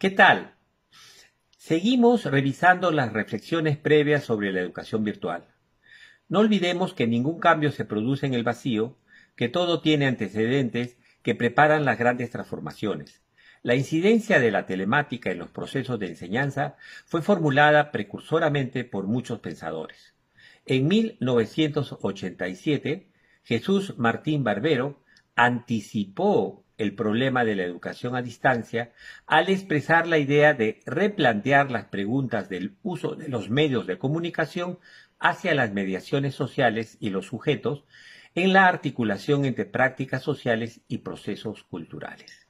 ¿Qué tal? Seguimos revisando las reflexiones previas sobre la educación virtual. No olvidemos que ningún cambio se produce en el vacío, que todo tiene antecedentes que preparan las grandes transformaciones. La incidencia de la telemática en los procesos de enseñanza fue formulada precursoramente por muchos pensadores. En 1987, Jesús Martín Barbero anticipó el problema de la educación a distancia al expresar la idea de replantear las preguntas del uso de los medios de comunicación hacia las mediaciones sociales y los sujetos en la articulación entre prácticas sociales y procesos culturales.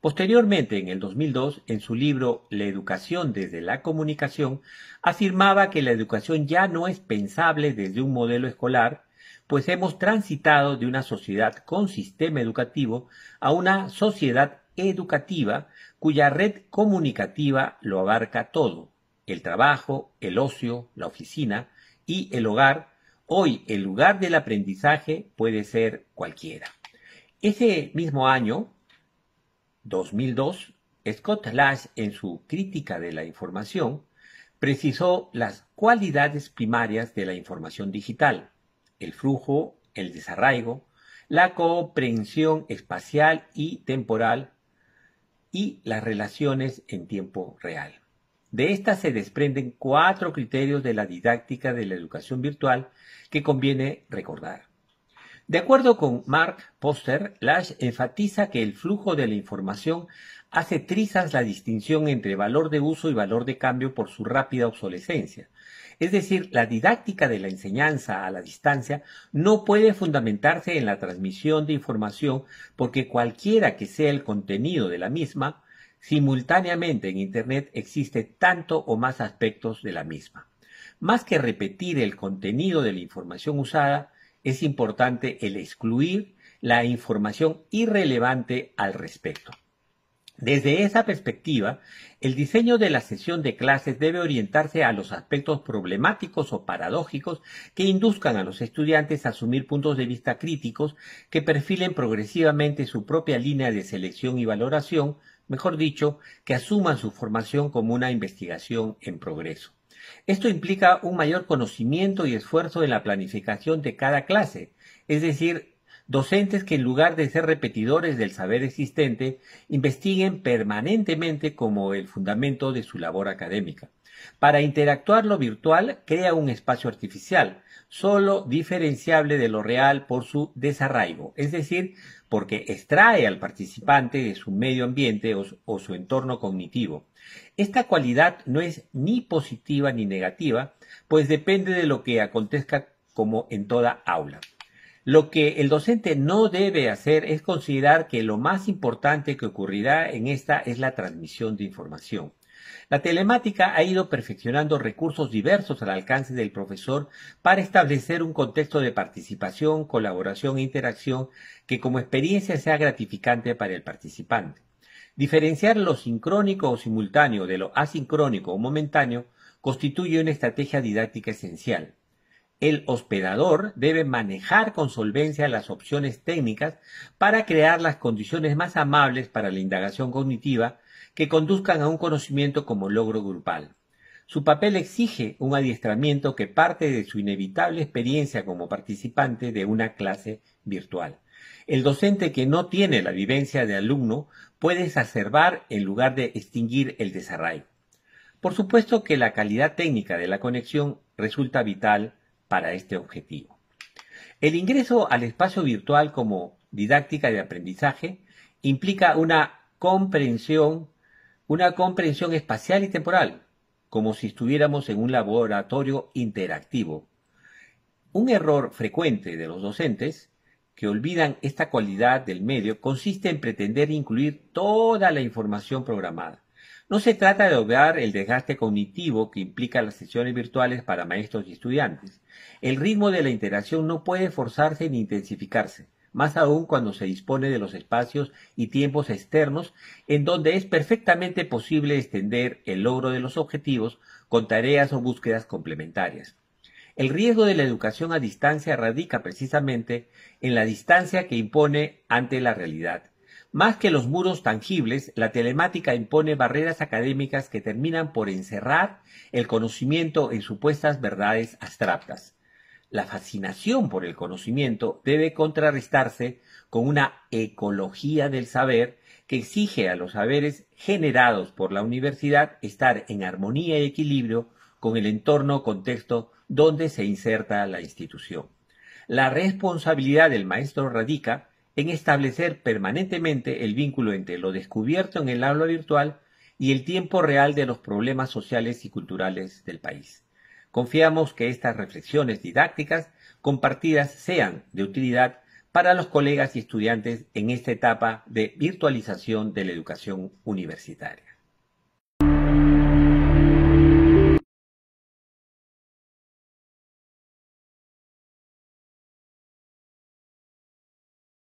Posteriormente, en el 2002, en su libro La educación desde la comunicación, afirmaba que la educación ya no es pensable desde un modelo escolar, pues hemos transitado de una sociedad con sistema educativo a una sociedad educativa cuya red comunicativa lo abarca todo, el trabajo, el ocio, la oficina y el hogar. Hoy el lugar del aprendizaje puede ser cualquiera. Ese mismo año, 2002, Scott Lash en su crítica de la información precisó las cualidades primarias de la información digital el flujo, el desarraigo, la comprensión espacial y temporal y las relaciones en tiempo real. De estas se desprenden cuatro criterios de la didáctica de la educación virtual que conviene recordar. De acuerdo con Mark Poster, Lash enfatiza que el flujo de la información hace trizas la distinción entre valor de uso y valor de cambio por su rápida obsolescencia. Es decir, la didáctica de la enseñanza a la distancia no puede fundamentarse en la transmisión de información porque cualquiera que sea el contenido de la misma, simultáneamente en Internet existe tanto o más aspectos de la misma. Más que repetir el contenido de la información usada, es importante el excluir la información irrelevante al respecto. Desde esa perspectiva, el diseño de la sesión de clases debe orientarse a los aspectos problemáticos o paradójicos que induzcan a los estudiantes a asumir puntos de vista críticos que perfilen progresivamente su propia línea de selección y valoración, mejor dicho, que asuman su formación como una investigación en progreso. Esto implica un mayor conocimiento y esfuerzo en la planificación de cada clase, es decir, docentes que en lugar de ser repetidores del saber existente, investiguen permanentemente como el fundamento de su labor académica. Para interactuar lo virtual, crea un espacio artificial, solo diferenciable de lo real por su desarraigo, es decir, porque extrae al participante de su medio ambiente o, su entorno cognitivo. Esta cualidad no es ni positiva ni negativa, pues depende de lo que acontezca como en toda aula. Lo que el docente no debe hacer es considerar que lo más importante que ocurrirá en esta es la transmisión de información. La telemática ha ido perfeccionando recursos diversos al alcance del profesor para establecer un contexto de participación, colaboración e interacción que como experiencia sea gratificante para el participante. Diferenciar lo sincrónico o simultáneo de lo asincrónico o momentáneo constituye una estrategia didáctica esencial. El hospedador debe manejar con solvencia las opciones técnicas para crear las condiciones más amables para la indagación cognitiva que conduzcan a un conocimiento como logro grupal. Su papel exige un adiestramiento que parte de su inevitable experiencia como participante de una clase virtual. El docente que no tiene la vivencia de alumno puede exacerbar en lugar de extinguir el desarrollo. Por supuesto que la calidad técnica de la conexión resulta vital para este objetivo. El ingreso al espacio virtual como didáctica de aprendizaje implica una comprensión, una comprensión espacial y temporal, como si estuviéramos en un laboratorio interactivo. Un error frecuente de los docentes que olvidan esta cualidad del medio consiste en pretender incluir toda la información programada. No se trata de obviar el desgaste cognitivo que implica las sesiones virtuales para maestros y estudiantes. El ritmo de la interacción no puede forzarse ni intensificarse, más aún cuando se dispone de los espacios y tiempos externos en donde es perfectamente posible extender el logro de los objetivos con tareas o búsquedas complementarias. El riesgo de la educación a distancia radica precisamente en la distancia que impone ante la realidad más que los muros tangibles, la telemática impone barreras académicas que terminan por encerrar el conocimiento en supuestas verdades abstractas. La fascinación por el conocimiento debe contrarrestarse con una ecología del saber que exige a los saberes generados por la universidad estar en armonía y equilibrio con el entorno o contexto donde se inserta la institución. La responsabilidad del maestro radica en establecer permanentemente el vínculo entre lo descubierto en el aula virtual y el tiempo real de los problemas sociales y culturales del país. Confiamos que estas reflexiones didácticas compartidas sean de utilidad para los colegas y estudiantes en esta etapa de virtualización de la educación universitaria.